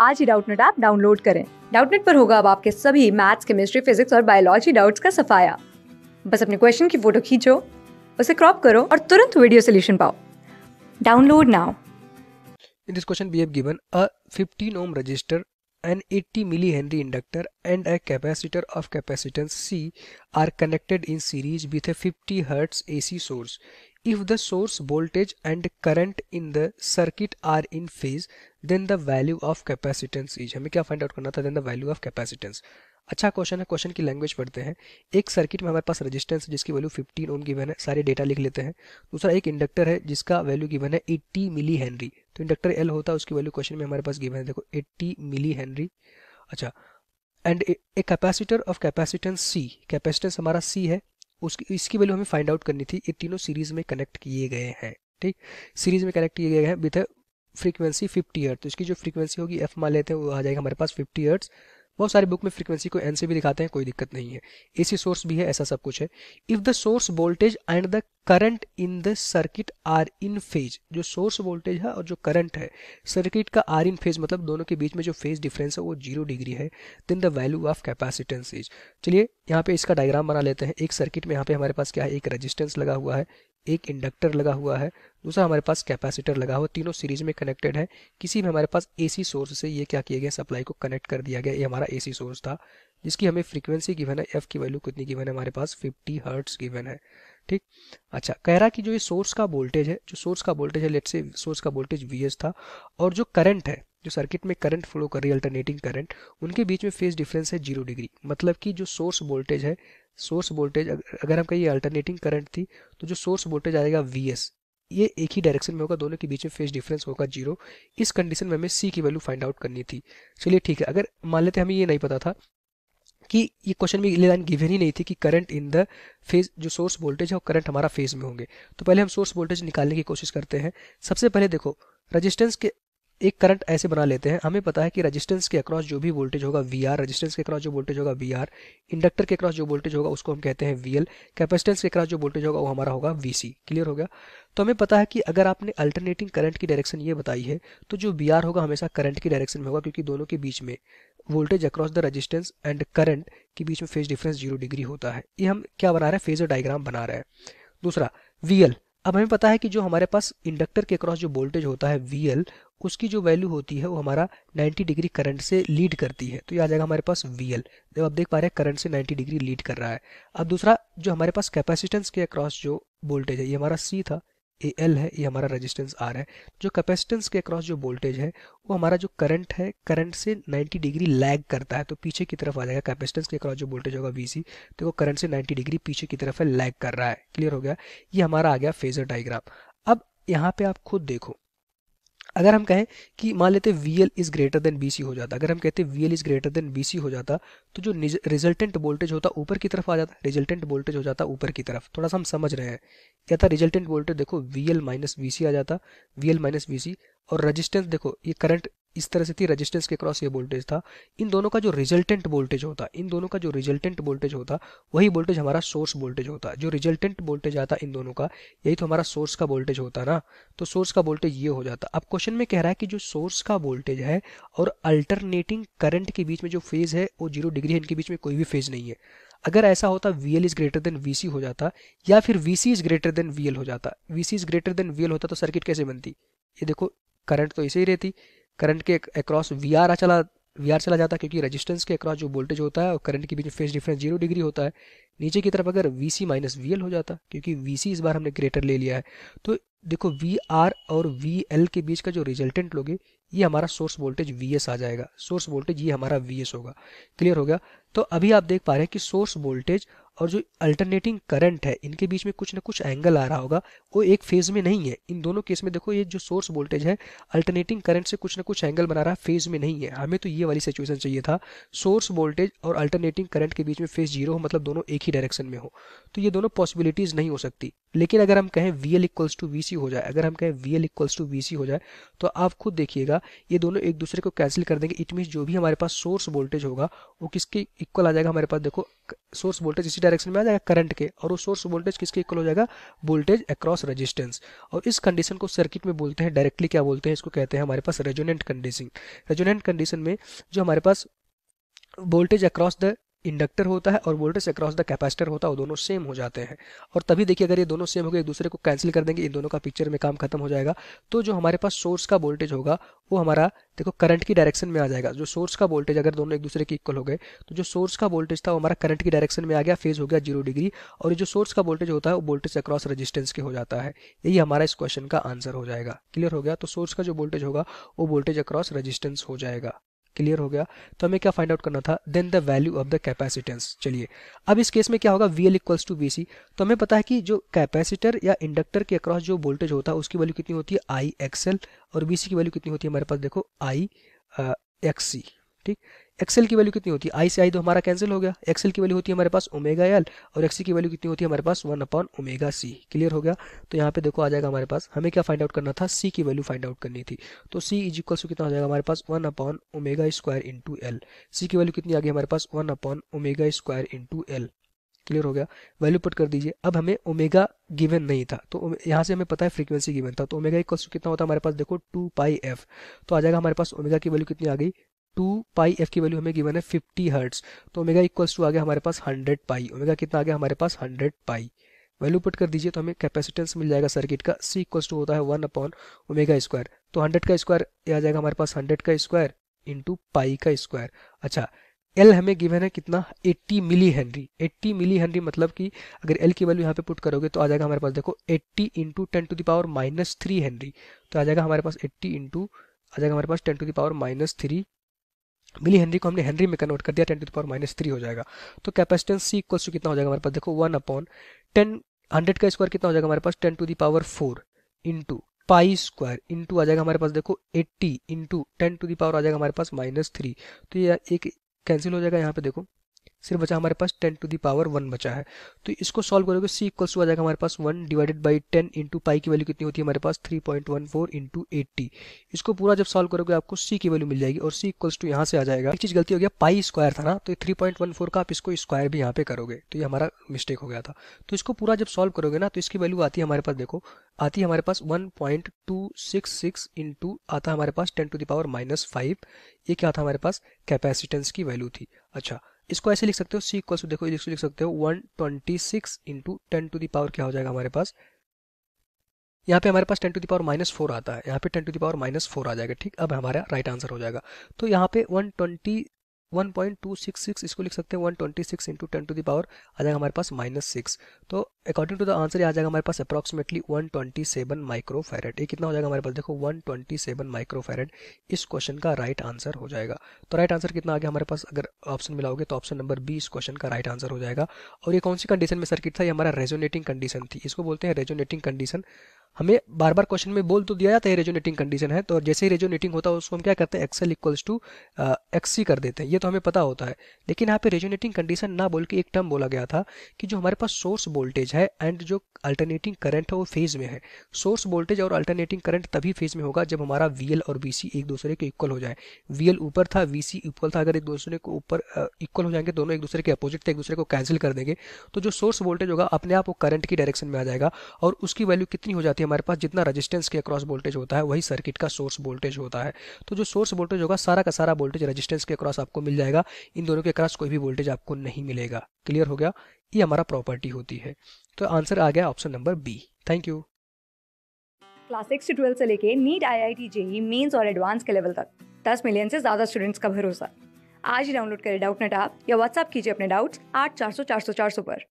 आज ही Doubtnut app download करें डाउटनेट पर होगा अब आपके सभी मैथ्स केमिस्ट्री फिजिक्स और बायोलॉजी डाउट्स का सफाया बस अपने क्वेश्चन की फोटो खींचो उसे क्रॉप करो और तुरंत वीडियो सोल्यूशन पाओ download now In this question, we have given a 15 ohm resistor, an 80 millihenry inductor, and a capacitor of capacitance C are connected in series with a 50 Hz AC source. If the source voltage and current in the circuit are in phase, then the value of capacitance is हमें क्या find out करना था then the value of capacitance अच्छा question है question की language पढ़ते हैं एक सर्किट में हमारे पास रेजिस्टेंस है जिसकी वैल्यू 15 ओम गिवन है सारे डेटा लिख लेते हैं दूसरा एक इंडक्टर है जिसका वैल्यू गिवन है 80 मिली हेनरी तो इंडक्टर एल होता है उसकी वैल्यू क्वेश्चन में हमारे पास गिवन है देखो 80 मिली हेनरी अच्छा and a capacitor of capacitance C capacitance हमारा सी है उसकी इसकी वैल्यू हमें फाइंड आउट करनी थी ये तीनों सीरीज में कनेक्ट किए गए हैं ठीक सीरीज में कनेक्ट किए गए हैं विथ फ्रीक्वेंसी 50 हर्ट्ज तो इसकी जो फ्रीक्वेंसी होगी एफ मान लेते हैं वो आ जाएगा हमारे पास 50 हर्ट्ज बहुत सारे बुक में फ्रीक्वेंसी को एन से भी दिखाते हैं कोई दिक्कत नहीं है एसी सोर्स भी है ऐसा सब कुछ है if the source voltage and the current in the circuit are in phase जो सोर्स वोल्टेज है और जो करंट है सर्किट का आर इन फेज मतलब दोनों के बीच में जो फेज डिफरेंस है वो जीरो डिग्री है then the value of capacitance is चलिए यहाँ पे इसका डायग्राम बना लेते हैं एक सर्किट में यहाँ पे हमारे पास क्या है एक रजिस्टेंस लगा हुआ है एक इंडक्टर लगा हुआ है दूसरा हमारे पास कैपेसिटर लगा हुआ तीनों सीरीज में कनेक्टेड है किसी में हमारे पास एसी सोर्स से ये क्या किया गया सप्लाई को कनेक्ट कर दिया गया ये हमारा एसी सोर्स था जिसकी हमें फ्रीक्वेंसी गिवन है एफ की वैल्यू कितनी गिवन है हमारे पास 50 हर्ट्स गिवन है ठीक अच्छा कह रहा कि जो ये सोर्स का वोल्टेज है जो सोर्स का वोल्टेज है लेट से सोर्स का वोल्टेज वी था और जो करंट है जो सर्किट में करंट फ्लो कर रही है अल्टरनेटिंग करंट उनके बीच में फेज डिफरेंस है जीरो डिग्री मतलब कि जो सोर्स वोल्टेज है सोर्स वोल्टेज अगर हम कहीं अल्टरनेटिंग करंट थी तो जो सोर्स वोल्टेज आएगा वी ये एक ही डायरेक्शन में होगा दोनों के बीच में फेज डिफरेंस होगा जीरो इस कंडीशन में हमें सी की वैल्यू फाइंड आउट करनी थी चलिए ठीक है अगर मान लेते हमें ये नहीं पता था कि ये क्वेश्चन में ये लाइन गिवन ही नहीं थी कि करंट इन द फेज जो सोर्स वोल्टेज है वो करंट हमारा फेज में होंगे तो पहले हम सोर्स वोल्टेज निकालने की कोशिश करते हैं सबसे पहले देखो रजिस्टेंस के एक करंट ऐसे बना लेते हैं हमें पता है कि रेजिस्टेंस के अक्रॉस जो भी वोल्टेज होगा वी आर रजिस्टेंस के अक्रॉस जो वोल्टेज होगा वी आर इंडक्टर के अक्रॉस जो वोल्टेज होगा उसको हम कहते हैं वी एल कैपेसिटेंस के अक्रॉस जो वोल्टेज होगा वो हमारा होगा वी सी क्लियर हो गया तो हमें पता है कि अगर आपने अल्टरनेटिंग करंट की डायरेक्शन ये बताई है तो जो वी आर होगा हमेशा करंट की डायरेक्शन में होगा क्योंकि दोनों के बीच में voltage across the resistance and current के बीच में फेज डिफरेंस जीरो डिग्री होता है ये हम क्या बना रहे हैं फेजर डायग्राम बना रहे हैं दूसरा वी एल अब हमें पता है कि जो हमारे पास इंडक्टर के क्रॉस जो वोल्टेज होता है वी उसकी जो वैल्यू होती है वो हमारा 90 डिग्री करंट से लीड करती है तो ये आ जाएगा हमारे पास वी एल जब आप देख पा रहे हैं करंट से 90 डिग्री लीड कर रहा है अब दूसरा जो हमारे पास कैपेसिटेंस के अक्रॉस जो वोल्टेज है ये हमारा सी था ए एल है ये हमारा रेजिस्टेंस आर है जो कैपेसिटेंस के अक्रॉस जो वोल्टेज है वो हमारा जो करंट है करंट से 90 डिग्री लैग करता है तो पीछे की तरफ आ जाएगा कैपेसिटेंस के अक्रॉस जो वोल्टेज होगा वी सी तो वो करंट से 90 डिग्री पीछे की तरफ है लैग कर रहा है क्लियर हो गया ये हमारा आ गया फेजर डाइग्राम अब यहाँ पे आप खुद देखो अगर हम कहें कि मान लेते V L is greater than V C हो जाता अगर हम कहते V L is greater than V C हो जाता तो जो रिजल्टेंट वोल्टेज होता ऊपर की तरफ आ जाता रिजल्टेंट वोल्टेज हो जाता ऊपर की तरफ थोड़ा सा हम समझ रहे हैं क्या था रिजल्टेंट वोल्टेज देखो V L minus V C आ जाता V L minus V C और रजिस्टेंस देखो ये करंट इस तरह से थी रजिस्टेंस के क्रॉस ये वोल्टेज था इन दोनों का जो रिजल्टेंट वोल्टेज होता इन दोनों का जो रिजल्टेंट वोल्टेज होता वही वोल्टेज हमारा सोर्स वोल्टेज होता जो रिजल्टेंट वोल्टेज आता इन दोनों का यही तो हमारा सोर्स का वोल्टेज होता ना तो सोर्स का वोल्टेज ये हो जाता अब क्वेश्चन में कह रहा है कि जो सोर्स का वोल्टेज है और अल्टरनेटिंग करंट के बीच में जो फेज है वो जीरो डिग्री है इनके बीच में कोई भी फेज नहीं है अगर ऐसा होता V L is greater than V C हो जाता या फिर V C is greater than V L हो जाता V C is greater than V L होता तो सर्किट कैसे बनती ये देखो करंट तो ऐसे ही रहती करंट के अक्रॉस वी आर चला वी चला जाता क्योंकि रेजिस्टेंस के अक्रॉस जो वोल्टेज होता है और करंट के बीच में डिफरेंस जीरो डिग्री होता है नीचे की तरफ अगर V C minus V L हो जाता क्योंकि वी सी इस बार हमने ग्रेटर ले लिया है तो देखो वी आर और वी एल के बीच का जो रिजल्टेंट लोगे ये हमारा सोर्स वोल्टेज वी एस आ जाएगा सोर्स वोल्टेज ये हमारा वी एस होगा क्लियर हो गया तो अभी आप देख पा रहे हैं कि सोर्स वोल्टेज और जो अल्टरनेटिंग करंट है इनके बीच में कुछ ना कुछ एंगल आ रहा होगा वो एक फेज में नहीं है इन दोनों केस में देखो ये जो सोर्स वोल्टेज है अल्टरनेटिंग करंट से कुछ ना कुछ एंगल बना रहा है फेज में नहीं है हमें तो ये वाली सिचुएशन चाहिए था सोर्स वोल्टेज और अल्टरनेटिंग करंट के बीच में फेज जीरो हो मतलब दोनों एक ही डायरेक्शन में हो तो ये दोनों पॉसिबिलिटीज नहीं हो सकती लेकिन अगर हम कहें V L equals to V C हो जाए अगर हम कहें V L equals to V C हो जाए तो आप खुद देखिएगा ये दोनों एक दूसरे को कैंसिल कर देंगे इट मीन जो भी हमारे पास सोर्स वोल्टेज होगा वो किसके इक्वल आ जाएगा हमारे पास देखो सोर्स वोल्टेज इसी डायरेक्शन में आ जाएगा करंट के और वो सोर्स वोल्टेज किसके इक्वल हो जाएगा वोल्टेज अक्रॉस रेजिस्टेंस और इस कंडीशन को सर्किट में बोलते हैं डायरेक्टली क्या बोलते हैं इसको कहते हैं हमारे पास रेजोनेंट कंडीशन रेजोनेंट कंडीशन में जो हमारे पास वोल्टेज अक्रॉस द इंडक्टर होता है और वोल्टेज अक्रॉस द कैपेसिटर होता है वो दोनों सेम हो जाते हैं और तभी देखिए अगर ये दोनों सेम हो गए एक दूसरे को कैंसिल कर देंगे इन दोनों का पिक्चर में काम खत्म हो जाएगा तो जो हमारे पास सोर्स का वोल्टेज होगा वो हमारा देखो करंट की डायरेक्शन में आ जाएगा जो सोर्स का वोल्टेज अगर दोनों एक दूसरे के इक्वल हो गए तो जो सोर्स का वोल्टेज था वो हमारा करंट की डायरेक्शन में आ गया फेज हो गया जीरो डिग्री और जो सोर्स का वोल्टेज होता है वो वोल्टेज अक्रॉस रजिस्टेंस के हो जाता है यही हमारा इस क्वेश्चन का आंसर हो जाएगा क्लियर हो गया तो सोर्स का जो वोल्टेज होगा वो वोल्टेज अक्रॉस रजिस्टेंस हो जाएगा क्लियर हो गया तो हमें क्या फाइंड आउट करना था then the value of the capacitance चलिए अब इस केस में क्या होगा V L equals to B C तो हमें पता है कि जो कैपेसिटर या इंडक्टर के अक्रॉस जो वोल्टेज होता है उसकी वैल्यू कितनी होती है आई एक्सएल और बी सी की वैल्यू कितनी होती है हमारे पास देखो आई एक्स सी ठीक एक्सेल की वैल्यू कितनी होती है आई से आई तो हमारा कैंसिल हो गया एक्सेल की वैल्यू होती है हमारे पास ओमेगा एल और एक्सी की वैल्यू कितनी होती है हमारे पास one upon omega C clear हो गया तो यहाँ पे देखो आ जाएगा हमारे पास हमें क्या फाइंड आउट करना था सी की वैल्यू फाइंड आउट करनी थी तो सी इज टू कितना हो जाएगा हमारे पास one upon omega square into L C की वैल्यू कितनी आ गई हमारे पास one upon omega square into L clear हो गया वैल्यू पुट कर दीजिए अब हमें ओमेगा गिवन नहीं था तो यहाँ से हमें पता है फ्रीक्वेंसी गिवन था तो ओमेगा इक्वल्स कितना होता है हमारे पास देखो टू पाई एफ तो आ जाएगा हमारे पास ओमेगा की वैल्यू कितनी आ गई टू पाई एफ की वैल्यू हमें गिवन है फिफ्टी हर्ट्स तो ओमेगा इक्वल्स टू आ गया हमारे पास हंड्रेड पाई ओमेगा कितना आ गया हमारे पास हंड्रेड पाई वैल्यू पुट कर दीजिए तो हमें कैपेसिटेंस मिल जाएगा सर्किट का सी इक्वल्स टू होता है वन अपॉन ओमेगा स्क्वायर तो हंड्रेड का स्क्वायर आ जाएगा हमारे पास हंड्रेड का स्क्वायर इंटू पाई का स्क्वायर अच्छा एल हमें गिवन है कितना eighty milli henry eighty milli henry मतलब कि अगर एल की वैल्यू यहाँ पे पुट करोगे तो आ जाएगा हमारे पास देखो eighty into ten to the power minus three henry तो आ जाएगा हमारे पास एट्टी इंटू आ जाएगा हमारे पास ten to the power minus three milli henry को हमने हेनरी में कन्वर्ट कर दिया ten to the power minus three हो जाएगा तो कैपेसिटेंस सी इक्वल्स टू कितना हो जाएगा हमारे पास देखो वन अपॉन टेन हंड्रेड का स्क्वायर कितना हो जाएगा हमारे पास ten to the power four into pi square into आ जाएगा हमारे पास देखो eighty into ten to power आ जाएगा हमारे पास माइनस थ्री तो ये एक कैंसिल हो जाएगा यहाँ पे देखो सिर्फ बचा हमारे पास ten to the power one बचा है तो इसको सॉल्व करोगे सी इक्वल टू आ जाएगा हमारे पास one divided by ten into pi की वैल्यू कितनी होती है हमारे पास three point one four into eighty इसको पूरा जब सॉल्व करोगे आपको सी की वैल्यू मिल जाएगी और सी इक्वल्स टू यहाँ से आ जाएगा एक चीज गलती हो गया पाई स्क्वायर था ना तो थ्री पॉइंट वन फोर का आप इसको स्क्वायर भी यहाँ पे करोगे तो ये हमारा मिस्टेक हो गया था तो इसको पूरा जब सॉल्व करोगे ना तो इसकी वैल्यू आती है हमारे पास देखो आती है हमारे पास one point two six six into आता हमारे पास ten to the power minus five ये क्या था हमारे पास कैपेसिटेंस की वैल्यू थी अच्छा इसको ऐसे लिख सकते हो सी इक्वल टू देखो इसको लिख सकते हो one twenty six into ten to the power क्या हो जाएगा हमारे पास यहाँ पे हमारे पास ten to power minus four आता है यहाँ पे ten to power minus four आ जाएगा ठीक अब हमारा राइट आंसर हो जाएगा तो यहाँ पे one twenty one point two six six इसको लिख सकते हैं one twenty six into ten to the power आ जाएगा हमारे पास माइनस सिक्स तो अकॉर्डिंग टू द आंसर आ जाएगा हमारे पास सेवन 127 फेरेट ये कितना हो जाएगा हमारे पास देखो 127 माइक्रोफैरेड इस क्वेश्चन का राइट right आंसर हो जाएगा तो राइट right आंसर कितना आ गया हमारे पास अगर ऑप्शन मिलाओगे तो ऑप्शन नंबर बी इस क्वेश्चन का राइट right आंसर हो जाएगा और ये कौन सी कंडीशन में सर्किट था ये हमारा रेजोनेटिंग कंडीशन थी इसको बोलते हैं रेजोनेटिंग कंडीशन हमें बार बार क्वेश्चन में बोल तो दिया जाता है रेजोनेटिंग कंडीशन है तो जैसे ही रेजोनेटिंग होता है उसको हम क्या करते हैं एक्सएल इक्वल्स टू एक्सी कर देते हैं ये तो हमें पता होता है लेकिन यहाँ पे रेजोनेटिंग कंडीशन ना बोल के एक टर्म बोला गया था कि जो हमारे पास सोर्स वोल्टेज वोल्टेज है एंड जो अल्टरनेटिंग करंट है वो फेज में है सोर्स वोल्टेज और अल्टरनेटिंग करंट तभी फेज में होगा जब हमारा वी और बी एक दूसरे के इक्वल हो जाए वी ऊपर था वी इक्वल था अगर एक दूसरे को ऊपर इक्वल हो जाएंगे दोनों एक दूसरे के अपोजिट थे एक दूसरे को कैंसिल कर देंगे तो जो सोर्स वोल्टेज होगा अपने आप वो करंट की डायरेक्शन में आ जाएगा और उसकी वैल्यू कितनी हो जाती है हमारे पास जितना रजिस्टेंस के अक्रॉस वोल्टेज होता है वही सर्किट का सोर्स वोल्टेज होता है तो जो सोर्स वोल्टेज होगा सारा का सारा वोल्टेज रजिस्टेंस के अक्रॉस आपको मिल जाएगा इन दोनों के अक्रॉस कोई भी वोल्टेज आपको नहीं मिलेगा क्लियर हो गया ये हमारा प्रॉपर्टी होती है तो आंसर आ गया option number B thank you class six से ट्वेल्थ से लेके NEET I I T JEE mains और एडवांस के लेवल तक दस मिलियन से ज़्यादा स्टूडेंट्स का भरोसा आज ही डाउनलोड करें डाउट नेट आप या व्हाट्सअप कीजिए अपने डाउट्स आठ चार सौ चार सौ चार सौ पर